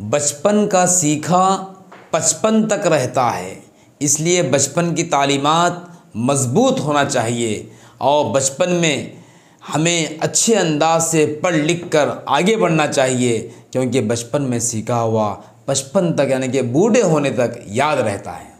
बचपन का सीखा पचपन तक रहता है इसलिए बचपन की तालीमत मज़बूत होना चाहिए और बचपन में हमें अच्छे अंदाज से पढ़ लिख कर आगे बढ़ना चाहिए क्योंकि बचपन में सीखा हुआ बचपन तक यानी कि बूढ़े होने तक याद रहता है